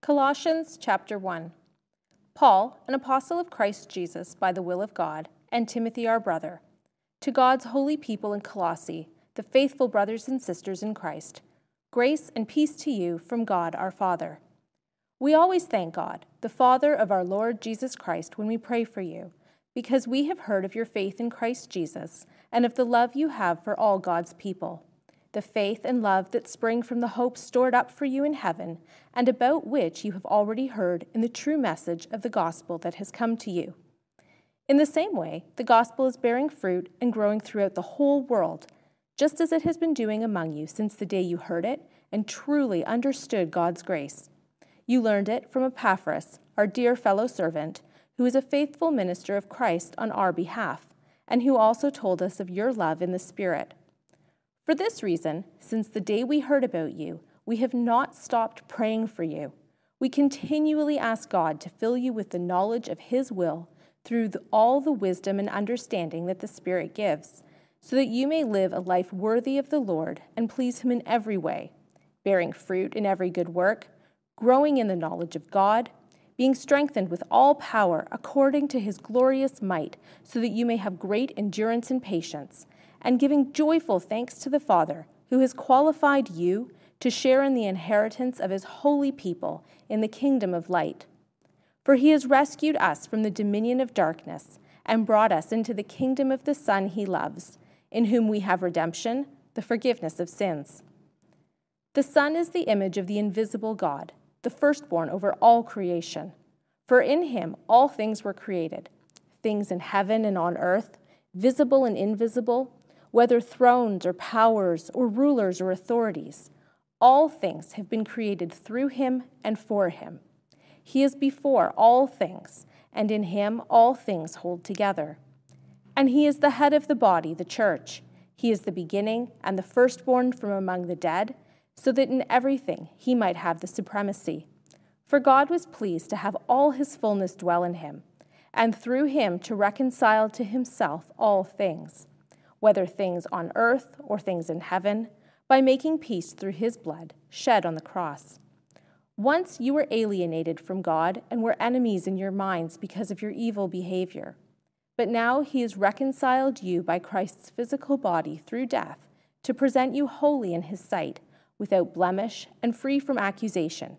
Colossians chapter 1. Paul, an apostle of Christ Jesus by the will of God, and Timothy our brother, to God's holy people in Colossae, the faithful brothers and sisters in Christ, grace and peace to you from God our Father. We always thank God, the Father of our Lord Jesus Christ, when we pray for you, because we have heard of your faith in Christ Jesus and of the love you have for all God's people the faith and love that spring from the hope stored up for you in heaven, and about which you have already heard in the true message of the gospel that has come to you. In the same way, the gospel is bearing fruit and growing throughout the whole world, just as it has been doing among you since the day you heard it and truly understood God's grace. You learned it from Epaphras, our dear fellow servant, who is a faithful minister of Christ on our behalf, and who also told us of your love in the Spirit for this reason, since the day we heard about you, we have not stopped praying for you. We continually ask God to fill you with the knowledge of His will through the, all the wisdom and understanding that the Spirit gives, so that you may live a life worthy of the Lord and please Him in every way, bearing fruit in every good work, growing in the knowledge of God, being strengthened with all power according to His glorious might, so that you may have great endurance and patience and giving joyful thanks to the Father who has qualified you to share in the inheritance of his holy people in the kingdom of light. For he has rescued us from the dominion of darkness and brought us into the kingdom of the Son he loves, in whom we have redemption, the forgiveness of sins. The Son is the image of the invisible God, the firstborn over all creation. For in him all things were created things in heaven and on earth, visible and invisible whether thrones or powers or rulers or authorities. All things have been created through him and for him. He is before all things, and in him all things hold together. And he is the head of the body, the church. He is the beginning and the firstborn from among the dead, so that in everything he might have the supremacy. For God was pleased to have all his fullness dwell in him, and through him to reconcile to himself all things whether things on earth or things in heaven, by making peace through his blood shed on the cross. Once you were alienated from God and were enemies in your minds because of your evil behavior. But now he has reconciled you by Christ's physical body through death to present you holy in his sight, without blemish and free from accusation.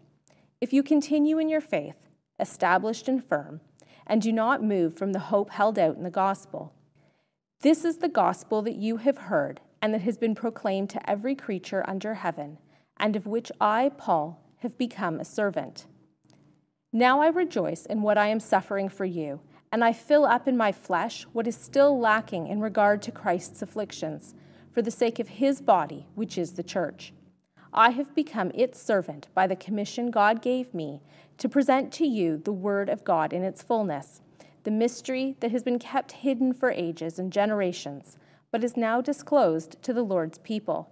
If you continue in your faith, established and firm, and do not move from the hope held out in the gospel, this is the gospel that you have heard and that has been proclaimed to every creature under heaven, and of which I, Paul, have become a servant. Now I rejoice in what I am suffering for you, and I fill up in my flesh what is still lacking in regard to Christ's afflictions, for the sake of his body, which is the church. I have become its servant by the commission God gave me to present to you the word of God in its fullness the mystery that has been kept hidden for ages and generations, but is now disclosed to the Lord's people.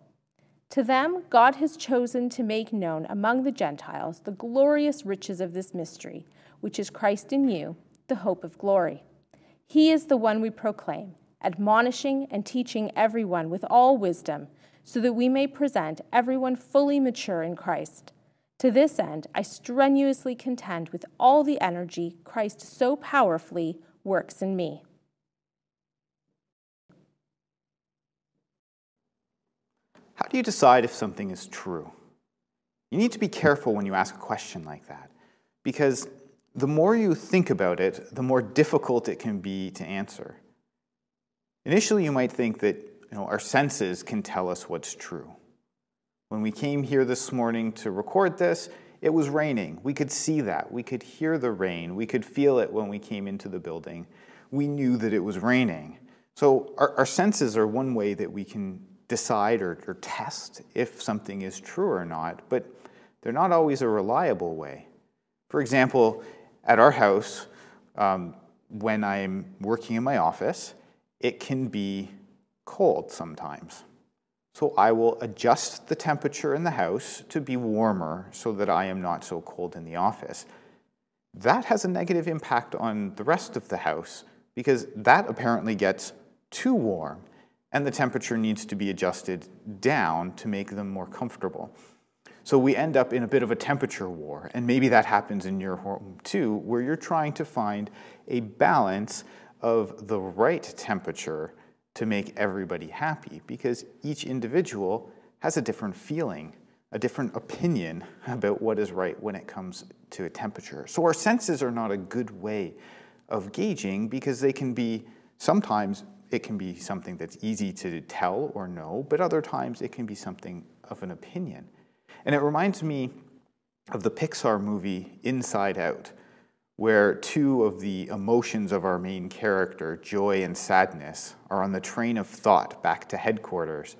To them, God has chosen to make known among the Gentiles the glorious riches of this mystery, which is Christ in you, the hope of glory. He is the one we proclaim, admonishing and teaching everyone with all wisdom, so that we may present everyone fully mature in Christ. To this end, I strenuously contend with all the energy Christ so powerfully works in me. How do you decide if something is true? You need to be careful when you ask a question like that, because the more you think about it, the more difficult it can be to answer. Initially, you might think that you know, our senses can tell us what's true. When we came here this morning to record this, it was raining. We could see that. We could hear the rain. We could feel it when we came into the building. We knew that it was raining. So our, our senses are one way that we can decide or, or test if something is true or not, but they're not always a reliable way. For example, at our house, um, when I'm working in my office, it can be cold sometimes. So I will adjust the temperature in the house to be warmer so that I am not so cold in the office. That has a negative impact on the rest of the house because that apparently gets too warm and the temperature needs to be adjusted down to make them more comfortable. So we end up in a bit of a temperature war, and maybe that happens in your home too, where you're trying to find a balance of the right temperature to make everybody happy because each individual has a different feeling, a different opinion about what is right when it comes to a temperature. So our senses are not a good way of gauging because they can be sometimes it can be something that's easy to tell or know, but other times it can be something of an opinion. And it reminds me of the Pixar movie Inside Out where two of the emotions of our main character, joy and sadness, are on the train of thought back to headquarters.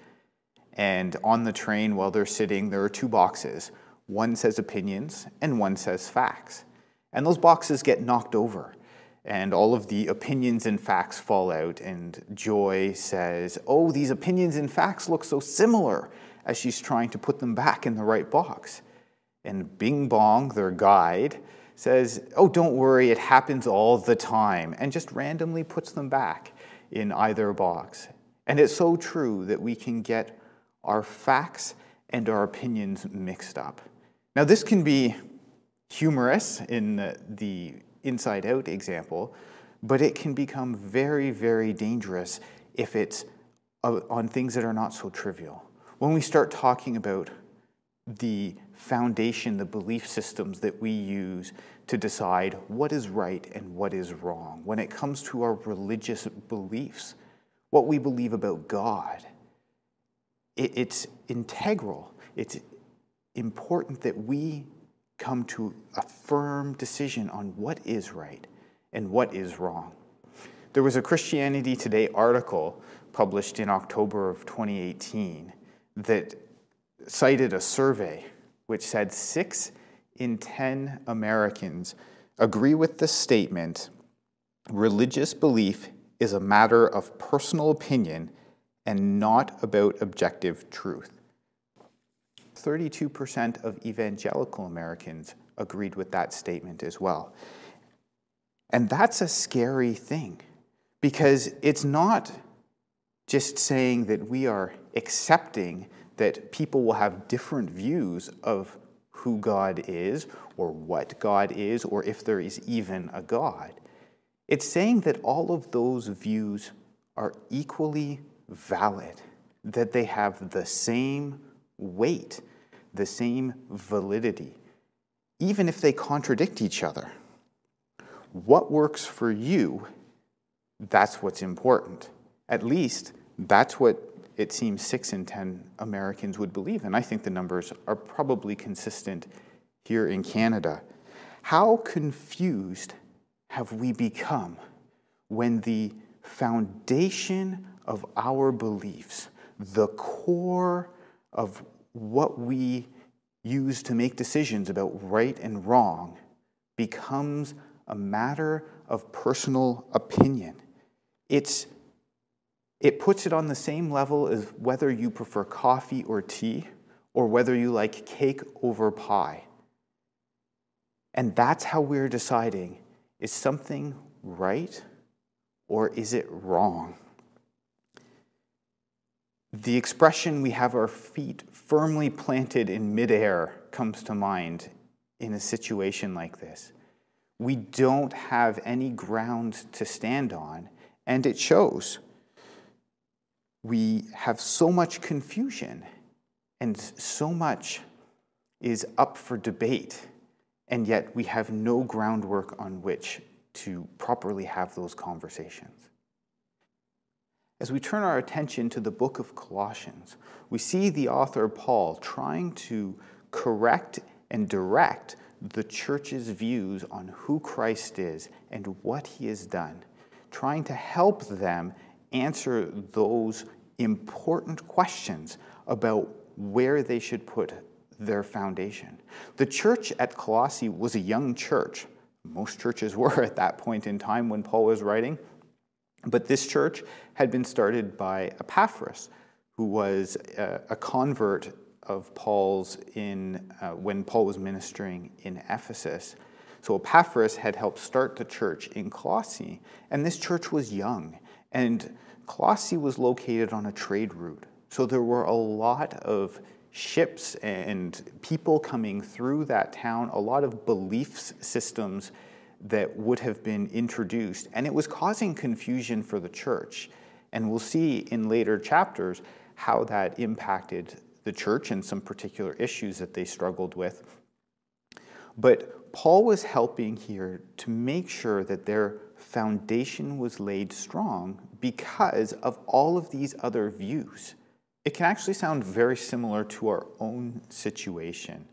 And on the train, while they're sitting, there are two boxes. One says opinions and one says facts. And those boxes get knocked over, and all of the opinions and facts fall out. And Joy says, Oh, these opinions and facts look so similar, as she's trying to put them back in the right box. And Bing Bong, their guide, says, oh, don't worry, it happens all the time, and just randomly puts them back in either box. And it's so true that we can get our facts and our opinions mixed up. Now, this can be humorous in the, the inside out example, but it can become very, very dangerous if it's uh, on things that are not so trivial. When we start talking about the foundation, the belief systems that we use to decide what is right and what is wrong. When it comes to our religious beliefs, what we believe about God, it, it's integral. It's important that we come to a firm decision on what is right and what is wrong. There was a Christianity Today article published in October of 2018 that cited a survey which said six in 10 Americans agree with the statement religious belief is a matter of personal opinion and not about objective truth. 32% of evangelical Americans agreed with that statement as well. And that's a scary thing because it's not just saying that we are accepting that people will have different views of who God is or what God is or if there is even a God. It's saying that all of those views are equally valid, that they have the same weight, the same validity, even if they contradict each other. What works for you, that's what's important. At least that's what it seems six in 10 Americans would believe. And I think the numbers are probably consistent here in Canada. How confused have we become when the foundation of our beliefs, the core of what we use to make decisions about right and wrong, becomes a matter of personal opinion? It's it puts it on the same level as whether you prefer coffee or tea, or whether you like cake over pie. And that's how we're deciding is something right or is it wrong? The expression we have our feet firmly planted in midair comes to mind in a situation like this. We don't have any ground to stand on, and it shows we have so much confusion and so much is up for debate, and yet we have no groundwork on which to properly have those conversations. As we turn our attention to the book of Colossians, we see the author Paul trying to correct and direct the church's views on who Christ is and what he has done, trying to help them answer those important questions about where they should put their foundation. The church at Colossae was a young church. Most churches were at that point in time when Paul was writing. But this church had been started by Epaphras, who was uh, a, convert of Paul's in, uh, when Paul was ministering in Ephesus. So Epaphras had helped start the church in Colossae, and this church was young. And Colossi was located on a trade route. So there were a lot of ships and people coming through that town, a lot of beliefs systems that would have been introduced. And it was causing confusion for the church. And we'll see in later chapters how that impacted the church and some particular issues that they struggled with. But Paul was helping here to make sure that their foundation was laid strong because of all of these other views. It can actually sound very similar to our own situation.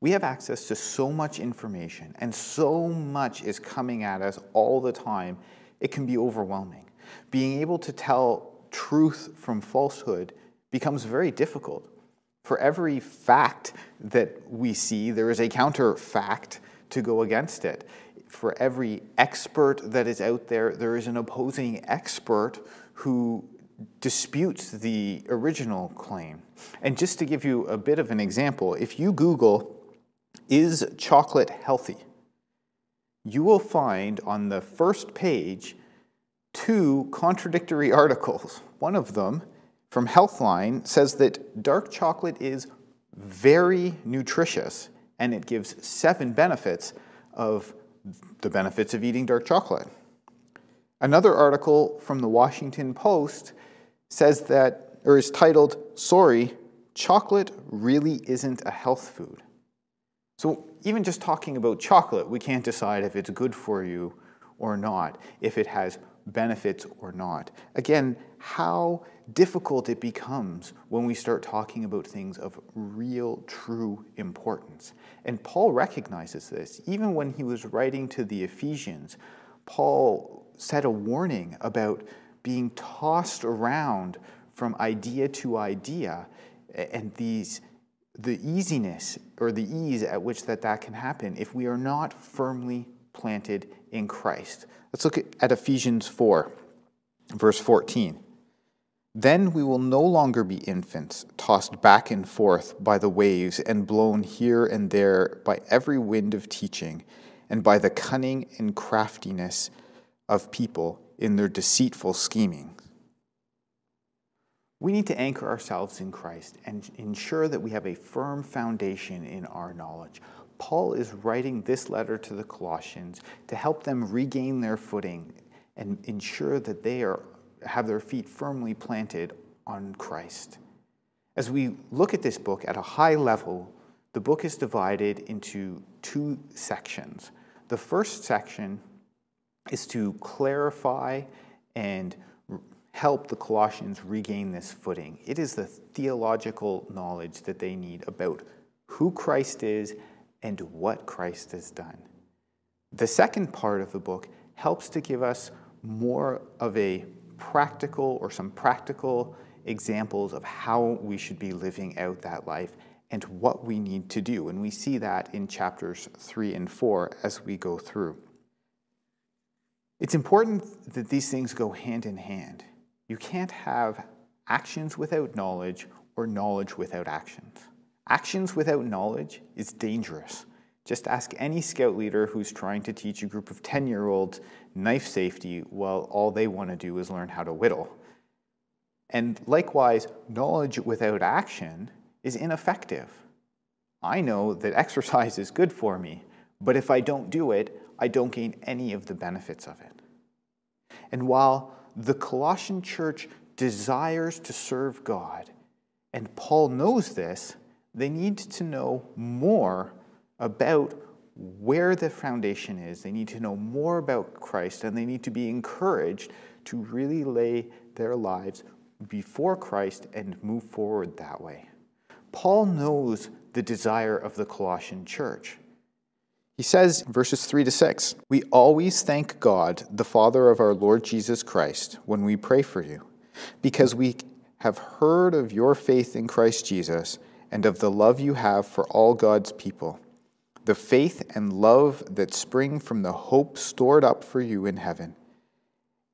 We have access to so much information, and so much is coming at us all the time, it can be overwhelming. Being able to tell truth from falsehood becomes very difficult. For every fact that we see, there is a counter fact to go against it for every expert that is out there, there is an opposing expert who disputes the original claim. And just to give you a bit of an example, if you Google, is chocolate healthy? You will find on the first page two contradictory articles. One of them from Healthline says that dark chocolate is very nutritious and it gives seven benefits of the benefits of eating dark chocolate. Another article from the Washington Post says that, or is titled, Sorry, Chocolate Really Isn't a Health Food. So, even just talking about chocolate, we can't decide if it's good for you or not, if it has benefits or not. Again, how difficult it becomes when we start talking about things of real, true importance. And Paul recognizes this. Even when he was writing to the Ephesians, Paul said a warning about being tossed around from idea to idea and these the easiness or the ease at which that that can happen if we are not firmly planted in Christ. Let's look at Ephesians 4 verse 14. Then we will no longer be infants, tossed back and forth by the waves and blown here and there by every wind of teaching and by the cunning and craftiness of people in their deceitful scheming. We need to anchor ourselves in Christ and ensure that we have a firm foundation in our knowledge. Paul is writing this letter to the Colossians to help them regain their footing and ensure that they are have their feet firmly planted on Christ. As we look at this book at a high level, the book is divided into two sections. The first section is to clarify and help the Colossians regain this footing. It is the theological knowledge that they need about who Christ is and what Christ has done. The second part of the book helps to give us more of a practical or some practical examples of how we should be living out that life and what we need to do. And we see that in chapters three and four as we go through. It's important that these things go hand in hand. You can't have actions without knowledge or knowledge without actions. Actions without knowledge is dangerous just ask any scout leader who's trying to teach a group of 10 year olds knife safety while all they want to do is learn how to whittle. And likewise, knowledge without action is ineffective. I know that exercise is good for me, but if I don't do it, I don't gain any of the benefits of it. And while the Colossian church desires to serve God, and Paul knows this, they need to know more about where the foundation is. They need to know more about Christ and they need to be encouraged to really lay their lives before Christ and move forward that way. Paul knows the desire of the Colossian church. He says, verses 3 to 6, We always thank God, the Father of our Lord Jesus Christ, when we pray for you, because we have heard of your faith in Christ Jesus and of the love you have for all God's people the faith and love that spring from the hope stored up for you in heaven,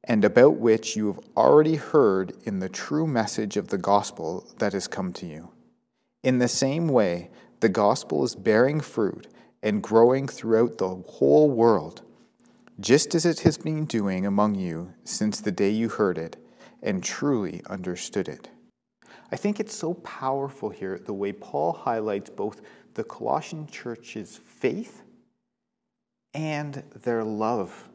and about which you have already heard in the true message of the gospel that has come to you. In the same way, the gospel is bearing fruit and growing throughout the whole world, just as it has been doing among you since the day you heard it and truly understood it. I think it's so powerful here the way Paul highlights both the Colossian church's faith and their love.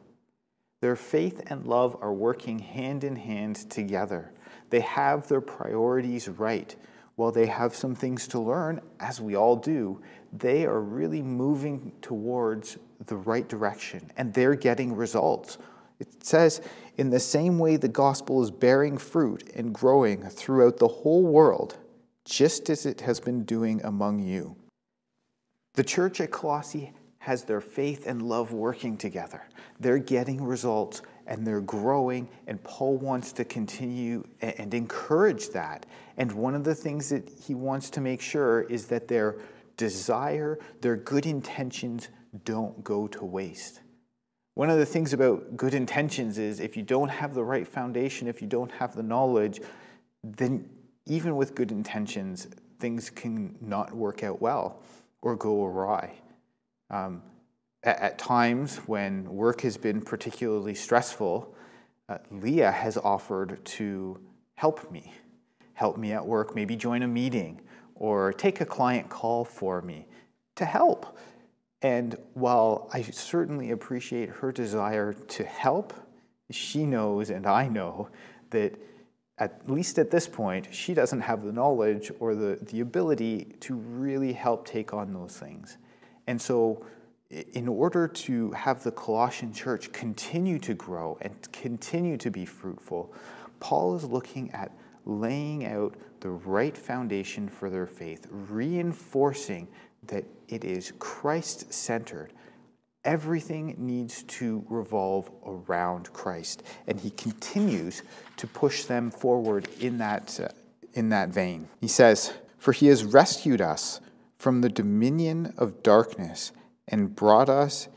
Their faith and love are working hand in hand together. They have their priorities right. While they have some things to learn, as we all do, they are really moving towards the right direction and they're getting results. It says, in the same way the gospel is bearing fruit and growing throughout the whole world, just as it has been doing among you. The church at Colossae has their faith and love working together. They're getting results and they're growing, and Paul wants to continue and encourage that. And one of the things that he wants to make sure is that their desire, their good intentions don't go to waste. One of the things about good intentions is if you don't have the right foundation, if you don't have the knowledge, then even with good intentions, things can not work out well or go awry. Um, at, at, times when work has been particularly stressful, uh, Leah has offered to help me, help me at work, maybe join a meeting or take a client call for me to help. And while I certainly appreciate her desire to help, she knows and I know that at least at this point, she doesn't have the knowledge or the, the ability to really help take on those things. And so, in order to have the Colossian church continue to grow and continue to be fruitful, Paul is looking at laying out the right foundation for their faith, reinforcing that it is Christ centered, Everything needs to revolve around Christ, and he continues to push them forward in that, uh, in that vein. He says, For he has rescued us from the dominion of darkness and brought us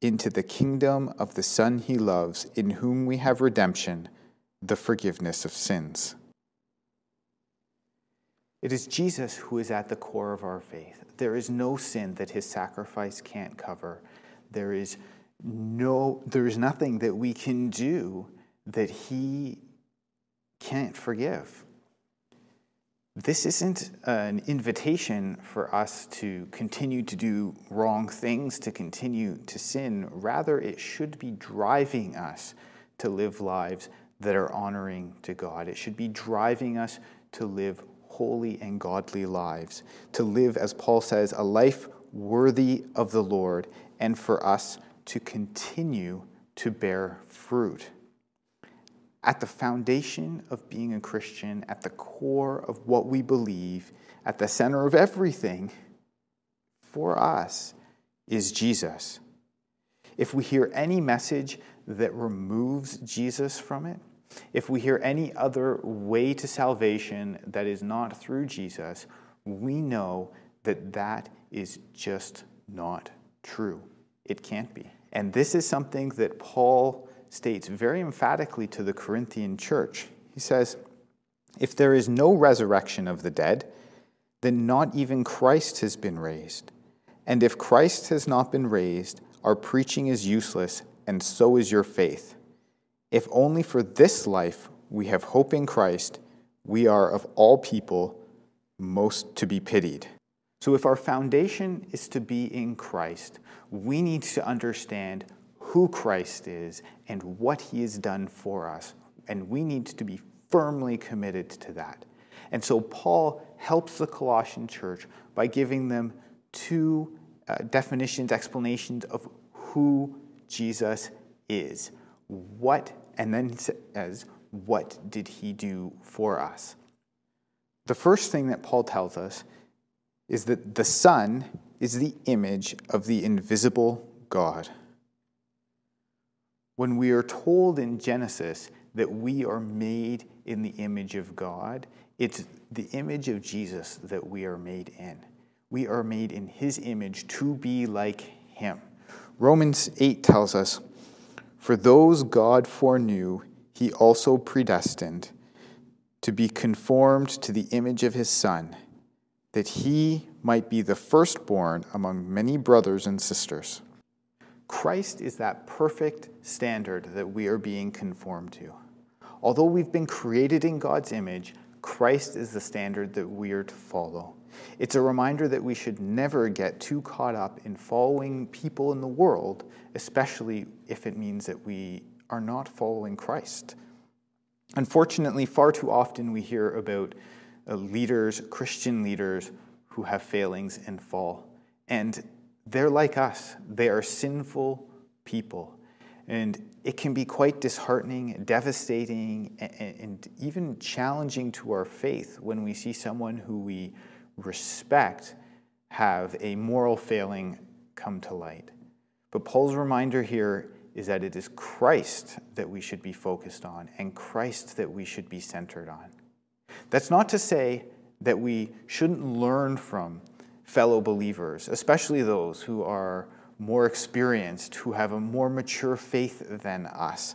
into the kingdom of the Son he loves, in whom we have redemption, the forgiveness of sins. It is Jesus who is at the core of our faith. There is no sin that his sacrifice can't cover. There is no there is nothing that we can do that he can't forgive. This isn't an invitation for us to continue to do wrong things, to continue to sin. Rather, it should be driving us to live lives that are honoring to God. It should be driving us to live holy and godly lives, to live, as Paul says, a life worthy of the Lord and for us to continue to bear fruit. At the foundation of being a Christian, at the core of what we believe, at the center of everything for us is Jesus. If we hear any message that removes Jesus from it, if we hear any other way to salvation that is not through Jesus, we know that that is just not true. It can't be. And this is something that Paul states very emphatically to the Corinthian church. He says, If there is no resurrection of the dead, then not even Christ has been raised. And if Christ has not been raised, our preaching is useless, and so is your faith. If only for this life we have hope in Christ, we are of all people most to be pitied. So, if our foundation is to be in Christ, we need to understand who Christ is and what he has done for us. And we need to be firmly committed to that. And so Paul helps the Colossian church by giving them two uh, definitions, explanations of who Jesus is. What, and then says, what did he do for us? The first thing that Paul tells us is that the Son is the image of the invisible God. When we are told in Genesis that we are made in the image of God, it's the image of Jesus that we are made in. We are made in his image to be like him. Romans 8 tells us, For those God foreknew, he also predestined to be conformed to the image of his Son that he might be the firstborn among many brothers and sisters. Christ is that perfect standard that we are being conformed to. Although we've been created in God's image, Christ is the standard that we are to follow. It's a reminder that we should never get too caught up in following people in the world, especially if it means that we are not following Christ. Unfortunately, far too often we hear about uh, leaders, Christian leaders, who have failings and fall. And they're like us, they are sinful people. And it can be quite disheartening, devastating, and even challenging to our faith when we see someone who we respect have a moral failing come to light. But Paul's reminder here is that it is Christ that we should be focused on and Christ that we should be centered on. That's not to say that we shouldn't learn from fellow believers, especially those who are more experienced, who have a more mature faith than us.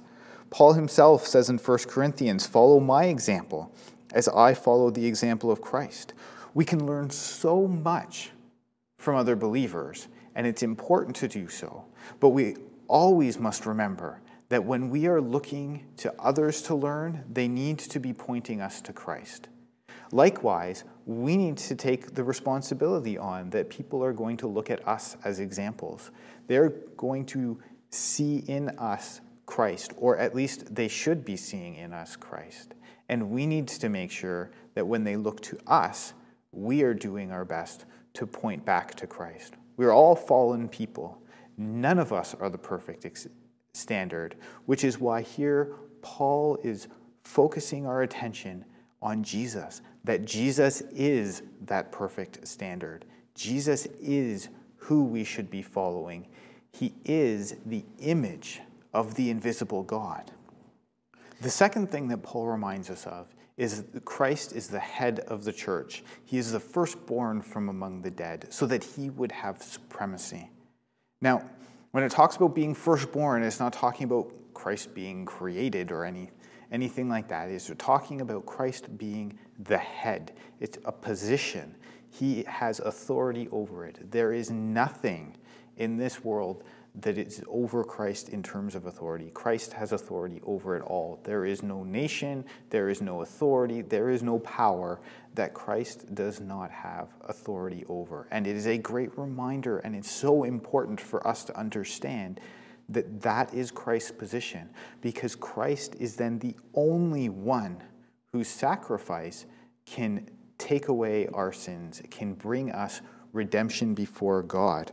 Paul himself says in 1 Corinthians, Follow my example as I follow the example of Christ. We can learn so much from other believers, and it's important to do so, but we always must remember that when we are looking to others to learn, they need to be pointing us to Christ. Likewise, we need to take the responsibility on that people are going to look at us as examples. They're going to see in us Christ, or at least they should be seeing in us Christ. And we need to make sure that when they look to us, we are doing our best to point back to Christ. We're all fallen people. None of us are the perfect standard, which is why here Paul is focusing our attention on Jesus, that Jesus is that perfect standard. Jesus is who we should be following. He is the image of the invisible God. The second thing that Paul reminds us of is that Christ is the head of the church. He is the firstborn from among the dead, so that he would have supremacy. Now, when it talks about being firstborn, it's not talking about Christ being created or any, anything like that. It's talking about Christ being the head. It's a position. He has authority over it. There is nothing in this world that it's over Christ in terms of authority. Christ has authority over it all. There is no nation, there is no authority, there is no power that Christ does not have authority over. And it is a great reminder, and it's so important for us to understand that that is Christ's position, because Christ is then the only one whose sacrifice can take away our sins, can bring us redemption before God.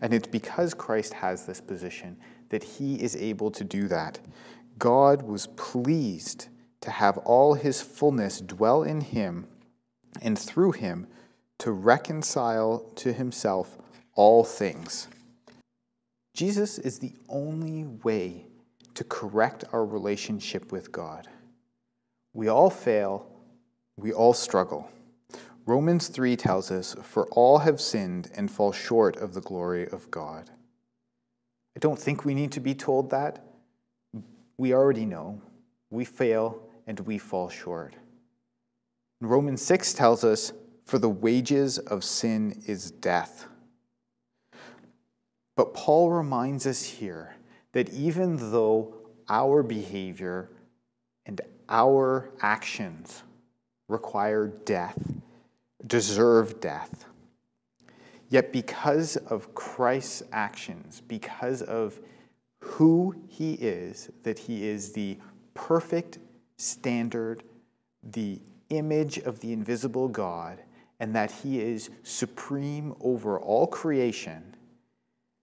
And it's because Christ has this position that he is able to do that. God was pleased to have all his fullness dwell in him and through him to reconcile to himself all things. Jesus is the only way to correct our relationship with God. We all fail, we all struggle. Romans 3 tells us, For all have sinned and fall short of the glory of God. I don't think we need to be told that. We already know. We fail and we fall short. And Romans 6 tells us, For the wages of sin is death. But Paul reminds us here that even though our behavior and our actions require death, deserve death. Yet, because of Christ's actions, because of who he is, that he is the perfect standard, the image of the invisible God, and that he is supreme over all creation,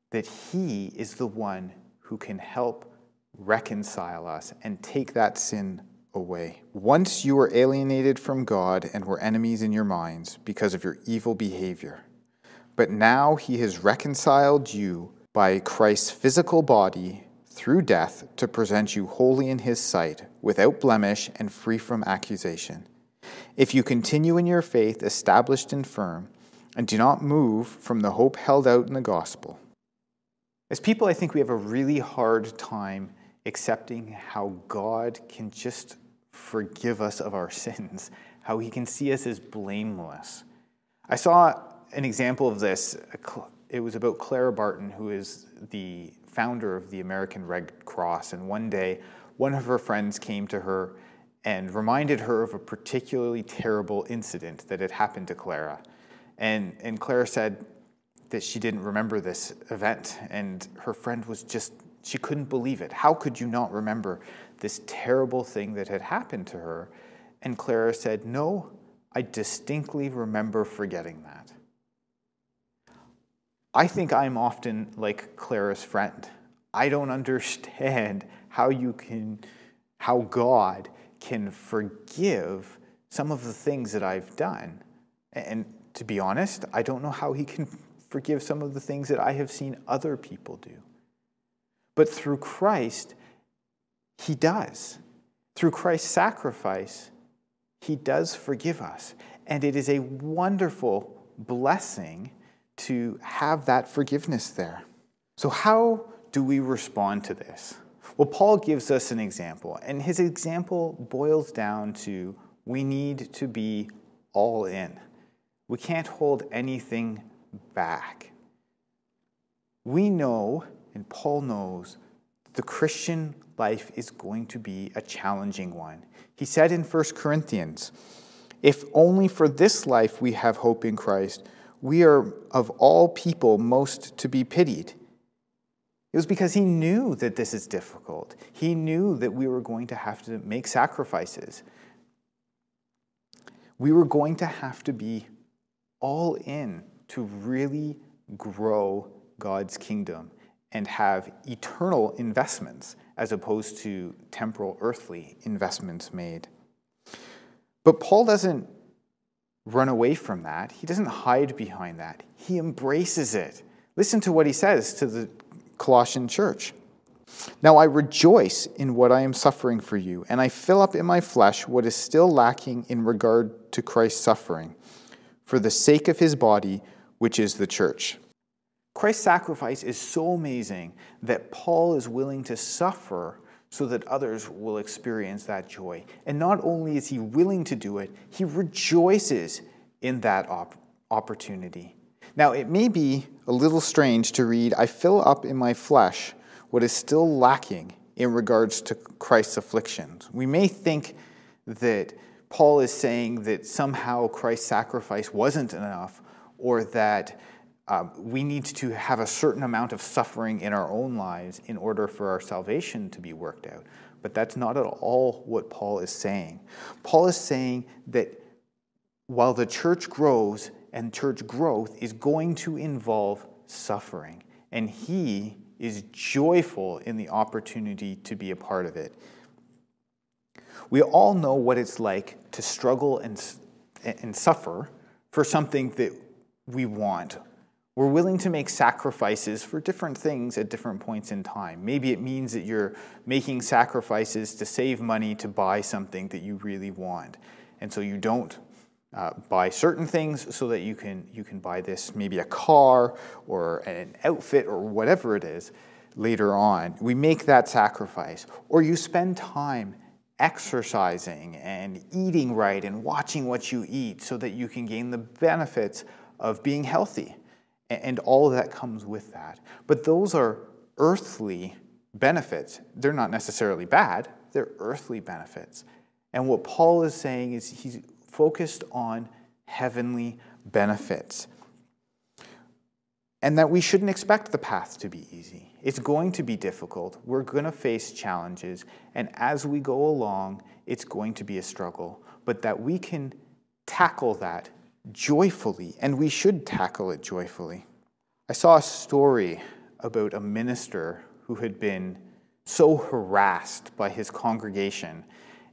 that he is the one who can help reconcile us and take that sin away. Once you were alienated from God and were enemies in your minds because of your evil behavior. But now he has reconciled you by Christ's physical body through death to present you wholly in his sight, without blemish and free from accusation. If you continue in your faith established and firm, and do not move from the hope held out in the gospel. As people, I think we have a really hard time accepting how God can just forgive us of our sins, how he can see us as blameless. I saw an example of this. It was about Clara Barton, who is the founder of the American Red Cross. And one day, one of her friends came to her and reminded her of a particularly terrible incident that had happened to Clara. And, and Clara said that she didn't remember this event, and her friend was just, she couldn't believe it. How could you not remember this terrible thing that had happened to her. And Clara said, No, I distinctly remember forgetting that. I think I'm often like Clara's friend. I don't understand how you can, how God can forgive some of the things that I've done. And to be honest, I don't know how He can forgive some of the things that I have seen other people do. But through Christ, he does. Through Christ's sacrifice, He does forgive us. And it is a wonderful blessing to have that forgiveness there. So, how do we respond to this? Well, Paul gives us an example, and his example boils down to we need to be all in. We can't hold anything back. We know, and Paul knows, the Christian life is going to be a challenging one. He said in 1 Corinthians, If only for this life we have hope in Christ, we are of all people most to be pitied. It was because he knew that this is difficult. He knew that we were going to have to make sacrifices. We were going to have to be all in to really grow God's kingdom and have eternal investments as opposed to temporal earthly investments made. But Paul doesn't run away from that, he doesn't hide behind that, he embraces it. Listen to what he says to the Colossian church. Now I rejoice in what I am suffering for you, and I fill up in my flesh what is still lacking in regard to Christ's suffering, for the sake of his body, which is the church. Christ's sacrifice is so amazing that Paul is willing to suffer so that others will experience that joy. And not only is he willing to do it, he rejoices in that op- opportunity. Now, it may be a little strange to read, I fill up in my flesh what is still lacking in regards to Christ's afflictions. We may think that Paul is saying that somehow Christ's sacrifice wasn't enough or that uh, we need to have a certain amount of suffering in our own lives in order for our salvation to be worked out. But that's not at all what Paul is saying. Paul is saying that while the church grows and church growth is going to involve suffering, and he is joyful in the opportunity to be a part of it. We all know what it's like to struggle and, and suffer for something that we want we're willing to make sacrifices for different things at different points in time. Maybe it means that you're making sacrifices to save money to buy something that you really want. And so you don't uh, buy certain things so that you can, you can buy this, maybe a car or an outfit or whatever it is later on. We make that sacrifice. Or you spend time exercising and eating right and watching what you eat so that you can gain the benefits of being healthy and all that comes with that. But those are earthly benefits. They're not necessarily bad, they're earthly benefits. And what Paul is saying is he's focused on heavenly benefits. And that we shouldn't expect the path to be easy. It's going to be difficult. We're going to face challenges. And as we go along, it's going to be a struggle. But that we can tackle that joyfully, and we should tackle it joyfully. I saw a story about a minister who had been so harassed by his congregation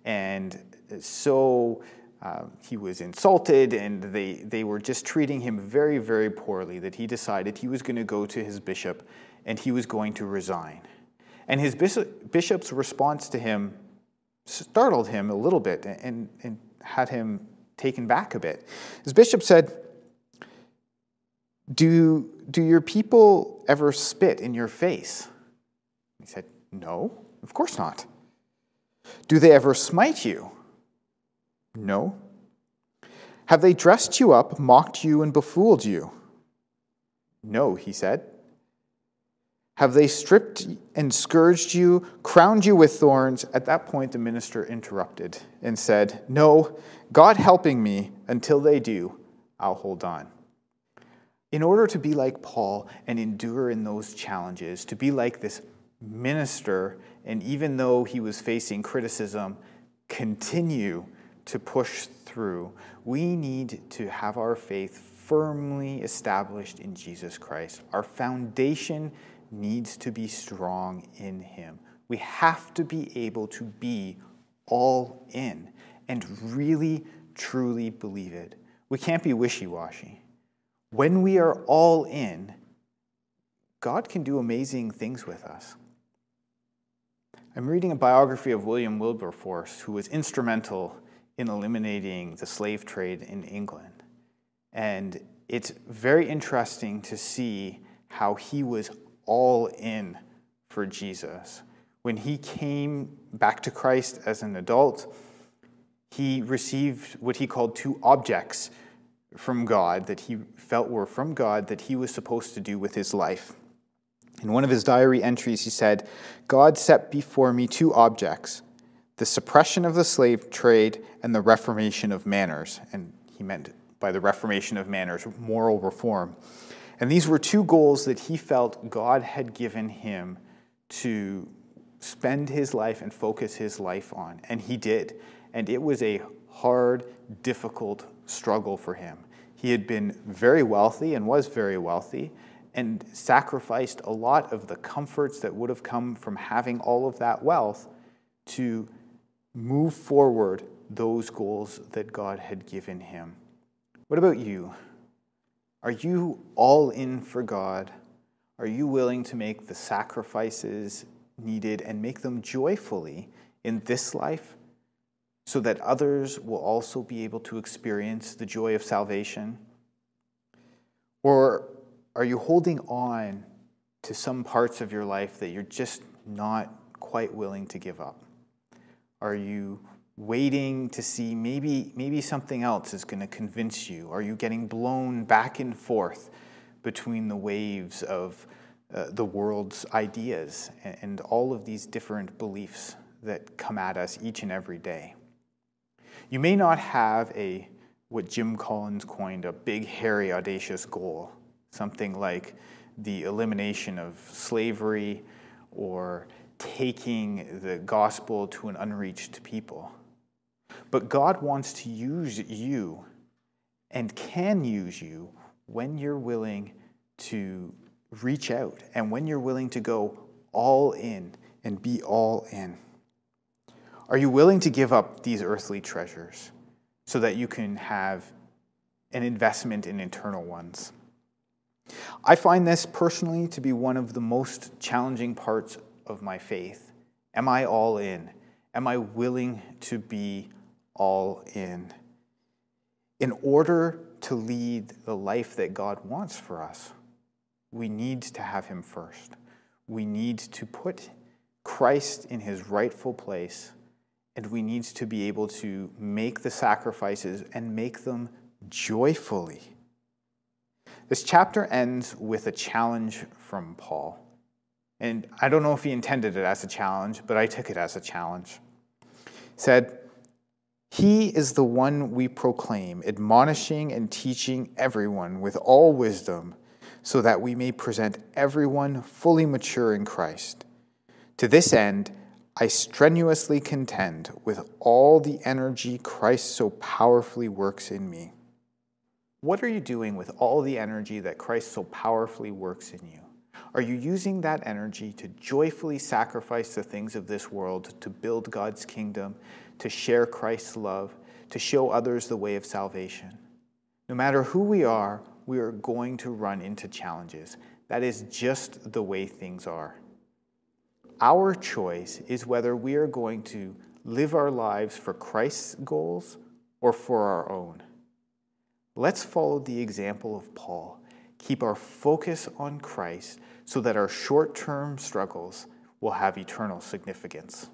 and so uh, he was insulted and they, they were just treating him very, very poorly that he decided he was going to go to his bishop and he was going to resign. And his bishop's response to him startled him a little bit and, and had him taken back a bit. His bishop said, do, do your people ever spit in your face? He said, No, of course not. Do they ever smite you? No. Have they dressed you up, mocked you, and befooled you? No, he said. Have they stripped and scourged you, crowned you with thorns? At that point, the minister interrupted and said, No, God helping me, until they do, I'll hold on. In order to be like Paul and endure in those challenges, to be like this minister, and even though he was facing criticism, continue to push through, we need to have our faith firmly established in Jesus Christ. Our foundation needs to be strong in Him. We have to be able to be all in and really, truly believe it. We can't be wishy washy. When we are all in, God can do amazing things with us. I'm reading a biography of William Wilberforce, who was instrumental in eliminating the slave trade in England. And it's very interesting to see how he was all in for Jesus. When he came back to Christ as an adult, he received what he called two objects from God that he felt were from God that he was supposed to do with his life. In one of his diary entries, he said, God set before me two objects the suppression of the slave trade and the reformation of manners. And he meant by the reformation of manners, moral reform. And these were two goals that he felt God had given him to spend his life and focus his life on. And he did. And it was a hard, difficult struggle for him. He had been very wealthy and was very wealthy and sacrificed a lot of the comforts that would have come from having all of that wealth to move forward those goals that God had given him. What about you? Are you all in for God? Are you willing to make the sacrifices needed and make them joyfully in this life so that others will also be able to experience the joy of salvation? Or are you holding on to some parts of your life that you're just not quite willing to give up? Are you waiting to see maybe, maybe something else is going to convince you? Are you getting blown back and forth between the waves of uh, the world's ideas and, and all of these different beliefs that come at us each and every day? You may not have a what Jim Collins coined a big, hairy, audacious goal, something like the elimination of slavery or taking the gospel to an unreached people. But God wants to use you and can use you when you're willing to reach out and when you're willing to go all in and be all in. Are you willing to give up these earthly treasures so that you can have an investment in eternal ones? I find this personally to be one of the most challenging parts of my faith. Am I all in? Am I willing to be all in in order to lead the life that God wants for us, we need to have Him first. We need to put Christ in His rightful place, and we need to be able to make the sacrifices and make them joyfully. This chapter ends with a challenge from Paul. And I don't know if he intended it as a challenge, but I took it as a challenge. He said, he is the one we proclaim, admonishing and teaching everyone with all wisdom, so that we may present everyone fully mature in Christ. To this end, I strenuously contend with all the energy Christ so powerfully works in me. What are you doing with all the energy that Christ so powerfully works in you? Are you using that energy to joyfully sacrifice the things of this world to build God's kingdom to share Christ's love, to show others the way of salvation. No matter who we are, we are going to run into challenges. That is just the way things are. Our choice is whether we are going to live our lives for Christ's goals or for our own. Let's follow the example of Paul. Keep our focus on Christ so that our short term struggles will have eternal significance.